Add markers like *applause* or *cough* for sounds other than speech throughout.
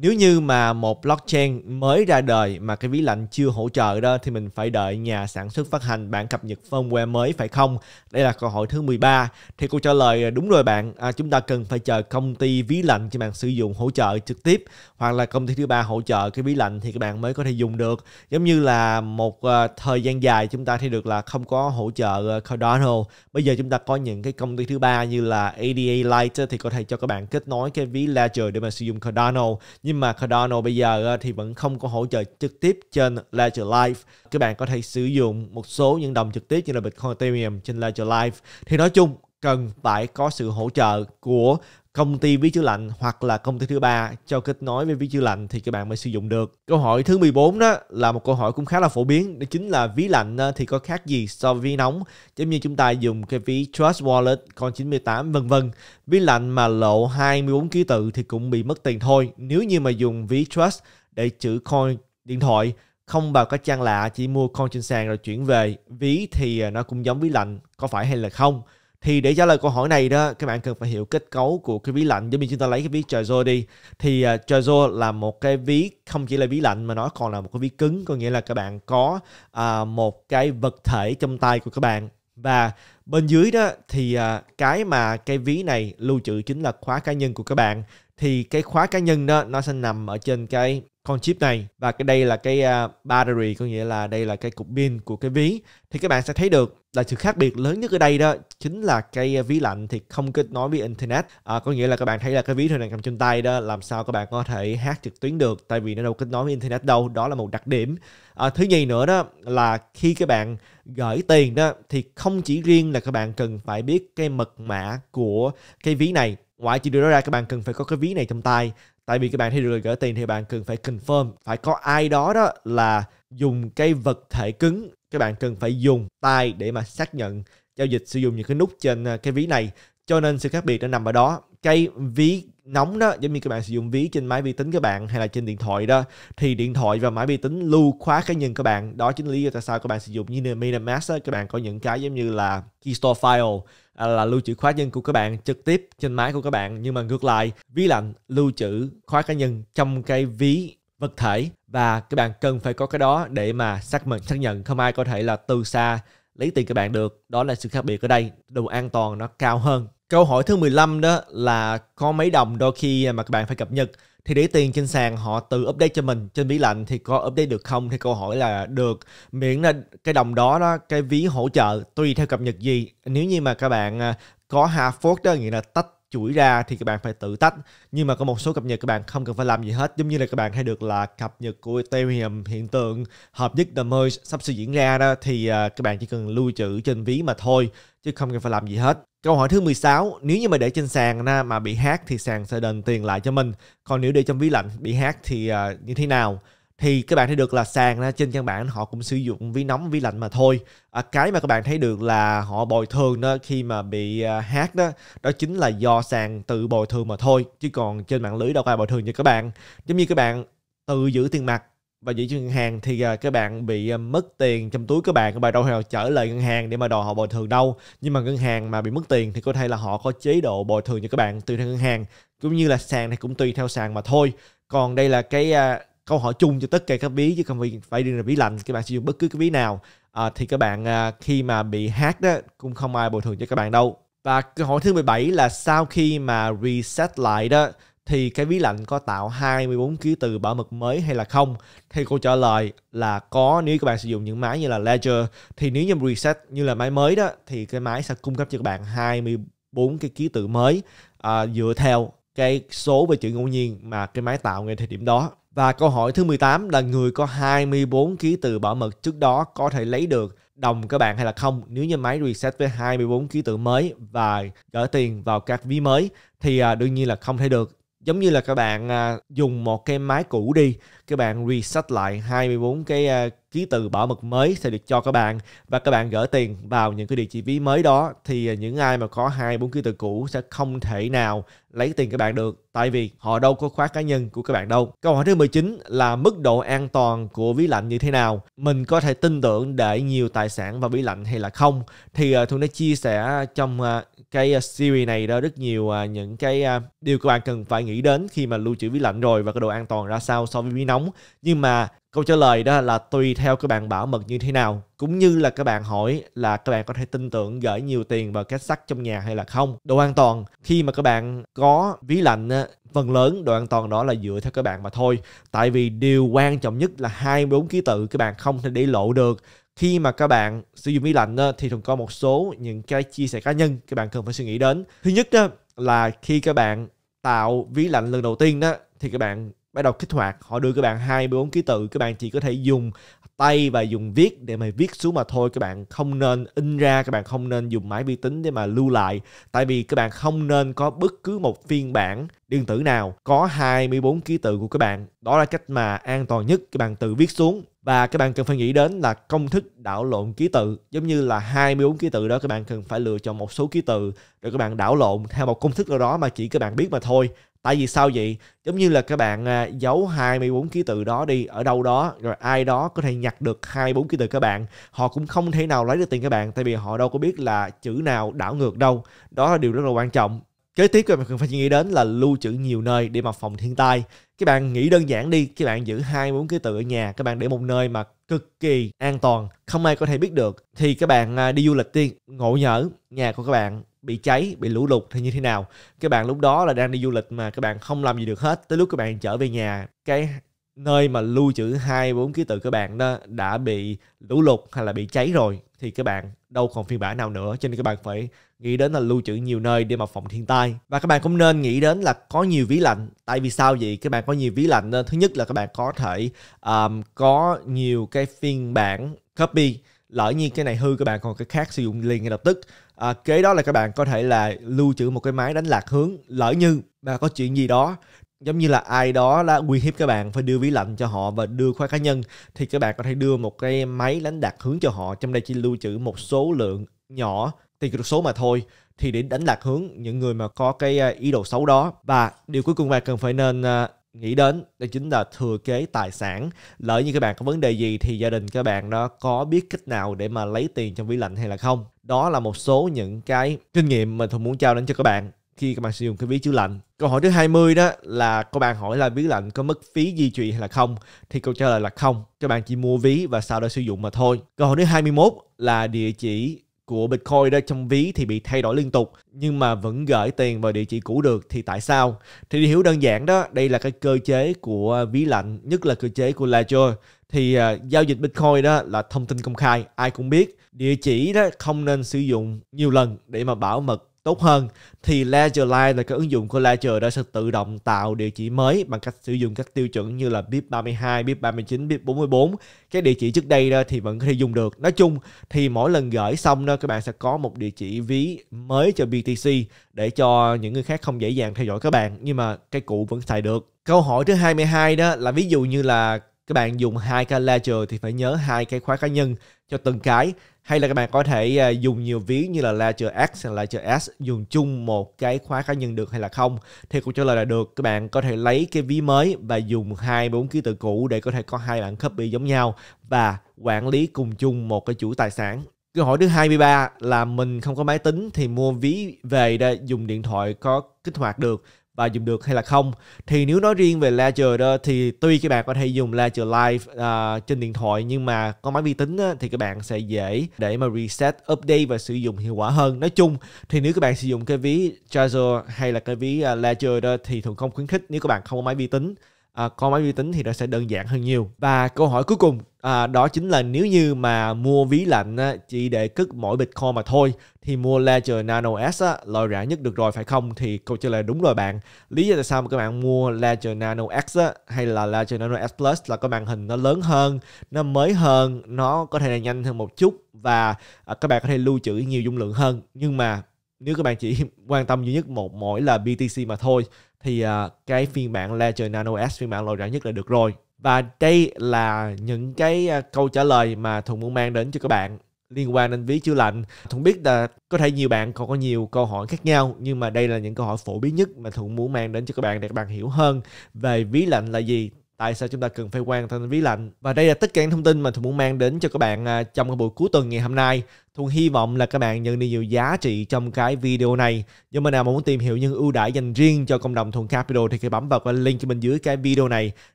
nếu như mà một blockchain mới ra đời mà cái ví lạnh chưa hỗ trợ đó thì mình phải đợi nhà sản xuất phát hành bản cập nhật firmware mới phải không? Đây là câu hỏi thứ 13. Thì cô trả lời à, đúng rồi bạn, à, chúng ta cần phải chờ công ty ví lạnh cho bạn sử dụng hỗ trợ trực tiếp hoặc là công ty thứ ba hỗ trợ cái ví lạnh thì các bạn mới có thể dùng được. Giống như là một à, thời gian dài chúng ta thì được là không có hỗ trợ à, Cardano. Bây giờ chúng ta có những cái công ty thứ ba như là ADA Lite thì có thể cho các bạn kết nối cái ví Ledger để mà sử dụng Cardano nhưng mà Cardano bây giờ thì vẫn không có hỗ trợ trực tiếp trên Ledger Live các bạn có thể sử dụng một số những đồng trực tiếp như là Bitcoin Ethereum trên Ledger Live thì nói chung cần phải có sự hỗ trợ của công ty ví chữ lạnh hoặc là công ty thứ ba cho kết nối với ví chữ lạnh thì các bạn mới sử dụng được. Câu hỏi thứ 14 đó là một câu hỏi cũng khá là phổ biến đó chính là ví lạnh ờ, thì có khác gì so với ví nóng giống như chúng ta dùng cái ví Trust Wallet con 98 vân vân. Ví lạnh mà lộ 24 ký tự thì cũng bị mất tiền thôi. Nếu như mà dùng ví Trust để trữ coin điện thoại không vào các trang lạ chỉ mua coin trên sàn rồi chuyển về ví thì ờ, nó cũng giống ví lạnh có phải hay là không thì để trả lời câu hỏi này đó các bạn cần phải hiểu kết cấu của cái ví lạnh giống như chúng ta lấy cái ví Trezor đi thì uh, à, Trezor là một cái ví không chỉ là ví lạnh mà nó còn là một cái ví cứng có nghĩa là các bạn có uh, một cái vật thể trong tay của các bạn và bên dưới đó thì uh, cái mà cái ví này lưu trữ chính là khóa cá nhân của các bạn thì cái khóa cá nhân đó nó sẽ nằm ở trên cái con chip này và cái đây là cái uh, battery có nghĩa là đây là cái cục pin của cái ví thì các bạn sẽ thấy được là sự khác biệt lớn nhất ở đây đó chính là cái à, ví lạnh thì không kết nối với internet à, có nghĩa là các bạn thấy là cái ví thường này cầm trên tay đó làm sao các bạn có thể hát trực tuyến được tại vì nó đâu kết nối với internet đâu đó là một đặc điểm à, thứ nhì nữa đó là khi các bạn gửi tiền đó thì không chỉ riêng là các bạn cần phải biết cái mật mã của cái ví này ngoại trừ điều đó ra các bạn cần phải có cái ví này trong tay tại vì các bạn thấy được gửi tiền thì bạn cần phải confirm phải có ai đó đó là dùng cái vật thể cứng các bạn cần phải dùng tay để mà xác nhận giao dịch sử dụng những cái nút trên à, cái ví này cho nên sự khác biệt nó nằm ở đó cái ví nóng đó giống như các bạn sử dụng ví trên máy vi tính các bạn hay là trên điện thoại đó thì điện thoại và máy vi tính lưu khóa cá nhân các bạn đó chính lý do tại sao các bạn sử dụng như MetaMask đó, các bạn có những cái giống như là keystore file à, là lưu trữ khóa nhân của các bạn trực tiếp trên máy của các bạn nhưng mà ngược lại ví lạnh lưu trữ khóa cá nhân trong cái ví vật thể và các bạn cần phải có cái đó để mà xác minh xác nhận không ai có thể là từ xa lấy tiền các bạn được đó là sự khác biệt ở đây độ an toàn nó cao hơn Câu hỏi thứ 15 đó là có mấy đồng đôi khi mà các bạn phải cập nhật thì để tiền trên sàn họ tự update cho mình trên ví lạnh thì có update được không thì câu hỏi là được miễn là cái đồng đó đó cái ví hỗ trợ tùy theo cập nhật gì nếu như mà các bạn à, có half fork đó nghĩa là tách chuỗi ra thì các bạn phải tự tách nhưng mà có một số cập nhật các bạn không cần phải làm gì hết giống như là các bạn hay được là cập nhật của Ethereum hiện tượng hợp nhất the merge sắp sự diễn ra đó thì à, các bạn chỉ cần lưu trữ trên ví mà thôi chứ không cần phải làm gì hết Câu hỏi thứ 16, nếu như mà để trên sàn mà bị hack thì sàn sẽ đền tiền lại cho mình. Còn nếu để trong ví lạnh bị hack thì à, như thế nào? thì các bạn thấy được là sàn trên căn bản họ cũng sử dụng ví nóng ví lạnh mà thôi à, cái mà các bạn thấy được là họ bồi thường đó khi mà bị à, đó đó chính là do sàn tự bồi thường mà thôi chứ còn trên mạng lưới đâu có ai bồi thường cho các bạn giống như các bạn tự giữ tiền mặt và giữ cho ngân hàng thì à, các bạn bị à, mất tiền trong túi các bạn các bạn đâu hề trở lại ngân hàng để mà đòi họ bồi thường đâu nhưng mà ngân hàng mà bị mất tiền thì có thể là họ có chế độ bồi thường cho các bạn tùy theo ngân hàng cũng như là sàn này cũng tùy theo sàn mà thôi còn đây là cái à, câu hỏi chung cho tất cả các ví chứ không phải riêng là ví lạnh, các bạn sử dụng bất cứ cái ví nào à, thì các bạn à, khi mà bị hack đó cũng không ai bồi thường cho các bạn đâu và câu hỏi thứ 17 là sau khi mà reset lại đó thì cái ví lạnh có tạo 24 ký từ bảo mật mới hay là không? Thì cô trả lời là có nếu các bạn sử dụng những máy như là Ledger thì nếu như reset như là máy mới đó thì cái máy sẽ cung cấp cho các bạn 24 cái ký tự mới à, dựa theo cái số về chữ ngẫu nhiên mà cái máy tạo ngay thời điểm đó và câu hỏi thứ 18 là người có 24 ký tự bảo mật trước đó có thể lấy được đồng các bạn hay là không nếu như máy reset với 24 ký tự mới và gỡ tiền vào các ví mới thì à, đương nhiên là không thể được giống như là các bạn à, dùng một cái máy cũ đi các bạn reset lại 24 cái à, ký từ bảo mật mới sẽ được cho các bạn và các bạn gửi tiền vào những cái địa chỉ ví mới đó thì à, những ai mà có hai bốn ký tự cũ sẽ không thể nào lấy tiền các bạn được tại vì họ đâu có khóa cá nhân của các bạn đâu. Câu hỏi thứ 19 là mức độ an toàn của ví lạnh như thế nào? Mình có thể tin tưởng để nhiều tài sản vào ví lạnh hay là không? Thì uh, đã chia sẻ trong à, cái series này đó rất nhiều những cái điều các bạn cần phải nghĩ đến khi mà lưu trữ ví lạnh rồi và cái độ an toàn ra sao so với ví nóng. Nhưng mà Câu trả lời đó là tùy theo các bạn bảo mật như thế nào, cũng như là các bạn hỏi là các bạn có thể tin tưởng gửi nhiều tiền vào két sắt trong nhà hay là không. Độ an toàn khi mà các bạn có ví lạnh phần lớn độ an toàn đó là dựa theo các bạn mà thôi. Tại vì điều quan trọng nhất là 24 ký tự các bạn không thể để lộ được khi mà các bạn sử dụng ví lạnh thì thường có một số những cái chia sẻ cá nhân các bạn cần phải suy nghĩ đến thứ nhất đó là khi các bạn tạo ví lạnh lần đầu tiên đó thì các bạn bắt đầu kích hoạt họ đưa các bạn 24 ký tự các bạn chỉ có thể dùng tay và dùng viết để mà viết xuống mà thôi các bạn không nên in ra các bạn không nên dùng máy vi tính để mà lưu lại tại vì các bạn không nên có bất cứ một phiên bản điện tử nào có 24 ký tự của các bạn đó là cách mà an toàn nhất các bạn tự viết xuống và các bạn cần phải nghĩ đến là công thức đảo lộn ký tự giống như là 24 ký tự đó các bạn cần phải lựa chọn một số ký tự rồi các bạn đảo lộn theo một công thức nào đó mà chỉ các bạn biết mà thôi tại vì sao vậy giống như là các bạn à, giấu 24 ký tự đó đi ở đâu đó rồi ai đó có thể nhặt được 24 ký tự các bạn họ cũng không thể nào lấy được tiền các bạn tại vì họ đâu có biết là chữ nào đảo ngược đâu đó là điều rất là quan trọng kế tiếp các bạn cần phải nghĩ đến là lưu trữ nhiều nơi để mà phòng thiên tai các bạn nghĩ đơn giản đi các bạn giữ hai bốn ký tự ở nhà các bạn để một nơi mà cực kỳ an toàn không ai có thể biết được thì các bạn à, đi du lịch đi ngộ nhỡ nhà của các bạn bị cháy bị lũ lụt thì như thế nào các bạn lúc đó là đang đi du lịch mà các bạn không làm gì được hết tới lúc các bạn trở về nhà cái nơi mà lưu trữ hai bốn ký tự các bạn đó đã bị lũ lụt hay là bị cháy rồi thì các bạn đâu còn phiên bản nào nữa cho nên các bạn phải nghĩ đến là lưu trữ nhiều nơi để mà phòng thiên tai và các bạn cũng nên nghĩ đến là có nhiều ví lạnh tại vì sao vậy các bạn có nhiều ví lạnh thứ nhất là các bạn có thể um, có nhiều cái phiên bản copy lỡ như cái này hư các bạn còn cái khác sử dụng liền ngay lập tức à, kế đó là các bạn có thể là lưu trữ một cái máy đánh lạc hướng lỡ như mà có chuyện gì đó giống như là ai đó đã uy hiếp các bạn phải đưa ví lạnh cho họ và đưa khoa cá nhân thì các bạn có thể đưa một cái máy đánh lạc hướng cho họ trong đây chỉ lưu trữ một số lượng nhỏ tiền thì số mà thôi thì để đánh lạc hướng những người mà có cái à, ý đồ xấu đó và điều cuối cùng bạn cần phải nên à, nghĩ đến đó chính là thừa kế tài sản lỡ như các bạn có vấn đề gì thì gia đình các bạn đó có biết cách nào để mà lấy tiền trong ví lạnh hay là không đó là một số những cái kinh nghiệm mà thường muốn trao đến cho các bạn khi các bạn sử dụng cái ví chữ lạnh câu hỏi thứ 20 đó là các bạn hỏi là ví lạnh có mất phí di chuyển hay là không thì câu trả lời là không các bạn chỉ mua ví và sau đó sử dụng mà thôi câu hỏi thứ 21 là địa chỉ của Bitcoin đó trong ví thì bị thay đổi liên tục nhưng mà vẫn gửi tiền vào địa chỉ cũ được thì tại sao? Thì hiểu đơn giản đó, đây là cái cơ chế của ví lạnh, nhất là cơ chế của Ledger thì uh, giao dịch Bitcoin đó là thông tin công khai, ai cũng biết. Địa chỉ đó không nên sử dụng nhiều lần để mà bảo mật tốt hơn thì Ledger Ledgerline là cái ứng dụng của Ledger đã sẽ tự động tạo địa chỉ mới bằng cách sử dụng các tiêu chuẩn như là BIP 32, BIP 39, BIP 44. Cái địa chỉ trước đây đó thì vẫn có thể dùng được. Nói chung thì mỗi lần gửi xong đó các bạn sẽ có một địa chỉ ví mới cho BTC để cho những người khác không dễ dàng theo dõi các bạn nhưng mà cái cũ vẫn xài được. Câu hỏi thứ 22 đó là ví dụ như là các bạn dùng hai cái ledger thì phải nhớ hai cái khóa cá nhân cho từng cái hay là các bạn có thể à, dùng nhiều ví như là ledger X hay ledger S dùng chung một cái khóa cá nhân được hay là không thì câu trả lời là được các bạn có thể lấy cái ví mới và dùng hai bốn ký tự cũ để có thể có hai bản copy giống nhau và quản lý cùng chung một cái chủ tài sản Câu hỏi thứ 23 là mình không có máy tính thì mua ví về để dùng điện thoại có kích hoạt được và dùng được hay là không thì nếu nói riêng về Ledger đó thì tuy các bạn có thể dùng Ledger Live uh, trên điện thoại nhưng mà có máy vi tính á, thì các bạn sẽ dễ để mà reset, update và sử dụng hiệu quả hơn. Nói chung thì nếu các bạn sử dụng cái ví Trezor hay là cái ví à, Ledger đó thì thường không khuyến khích nếu các bạn không có máy vi tính à, con máy vi tính thì nó sẽ đơn giản hơn nhiều và câu hỏi cuối cùng à, đó chính là nếu như mà mua ví lạnh á, chỉ để cất mỗi bitcoin mà thôi thì mua Ledger Nano S á, loại rẻ nhất được rồi phải không thì câu trả lời đúng rồi bạn lý do tại sao mà các bạn mua Ledger Nano X á, hay là Ledger Nano S Plus là cái màn hình nó lớn hơn nó mới hơn nó có thể là nhanh hơn một chút và à, các bạn có thể lưu trữ nhiều dung lượng hơn nhưng mà nếu các bạn chỉ *laughs* quan tâm duy nhất một mỗi là BTC mà thôi thì uh, cái phiên bản Ledger Nano S phiên bản lòi rã nhất là được rồi và đây là những cái à, câu trả lời mà thùng muốn mang đến cho các bạn liên quan đến ví chữa lạnh. thùng biết là có thể nhiều bạn còn có nhiều câu hỏi khác nhau nhưng mà đây là những câu hỏi phổ biến nhất mà thùng muốn mang đến cho các bạn để các bạn hiểu hơn về ví lạnh là gì tại sao chúng ta cần phải quan tâm ví lạnh và đây là tất cả những thông tin mà tôi muốn mang đến cho các bạn à, trong cái buổi cuối tuần ngày hôm nay thu hy vọng là các bạn nhận được nhiều giá trị trong cái video này nếu mà nào muốn tìm hiểu những ưu đãi dành riêng cho cộng đồng thuần capital thì hãy bấm vào cái link bên dưới cái video này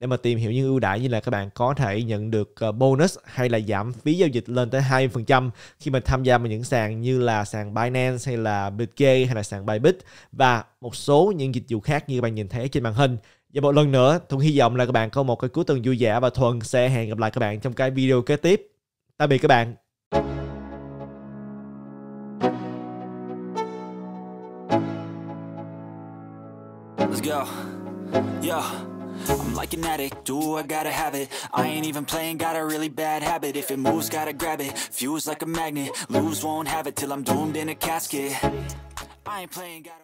để mà tìm hiểu những ưu đãi như là các bạn có thể nhận được ờ, bonus hay là giảm phí giao dịch lên tới 20% khi mà tham gia vào những sàn như là sàn Binance hay là Bitgate hay là sàn Bybit và một số những dịch vụ khác như các bạn nhìn thấy trên màn hình và một lần nữa, Thuận hy vọng là các bạn có một cái cuối tuần vui vẻ và Thuận sẽ hẹn gặp lại các bạn trong cái video kế tiếp. Tạm biệt các bạn. Let's go. Yeah. I'm like an addict, do I gotta have it I ain't even playing, got a really bad habit If it moves, gotta grab it, fuse like a magnet Lose, won't have it till I'm doomed in a casket I ain't playing, gotta